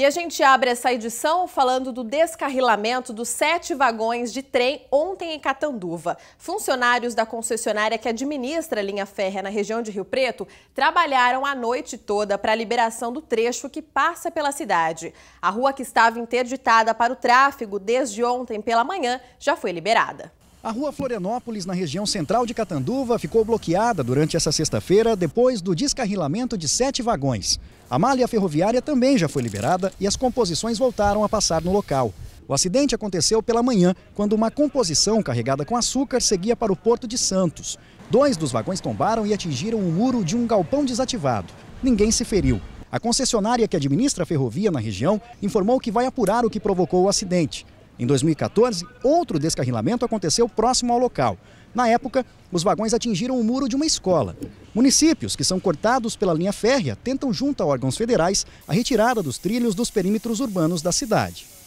E a gente abre essa edição falando do descarrilamento dos sete vagões de trem ontem em Catanduva. Funcionários da concessionária que administra a linha férrea na região de Rio Preto trabalharam a noite toda para a liberação do trecho que passa pela cidade. A rua que estava interditada para o tráfego desde ontem pela manhã já foi liberada. A rua Florianópolis, na região central de Catanduva, ficou bloqueada durante essa sexta-feira depois do descarrilamento de sete vagões. A malha ferroviária também já foi liberada e as composições voltaram a passar no local. O acidente aconteceu pela manhã, quando uma composição carregada com açúcar seguia para o porto de Santos. Dois dos vagões tombaram e atingiram o muro de um galpão desativado. Ninguém se feriu. A concessionária que administra a ferrovia na região informou que vai apurar o que provocou o acidente. Em 2014, outro descarrilamento aconteceu próximo ao local. Na época, os vagões atingiram o muro de uma escola. Municípios que são cortados pela linha férrea tentam, junto a órgãos federais, a retirada dos trilhos dos perímetros urbanos da cidade.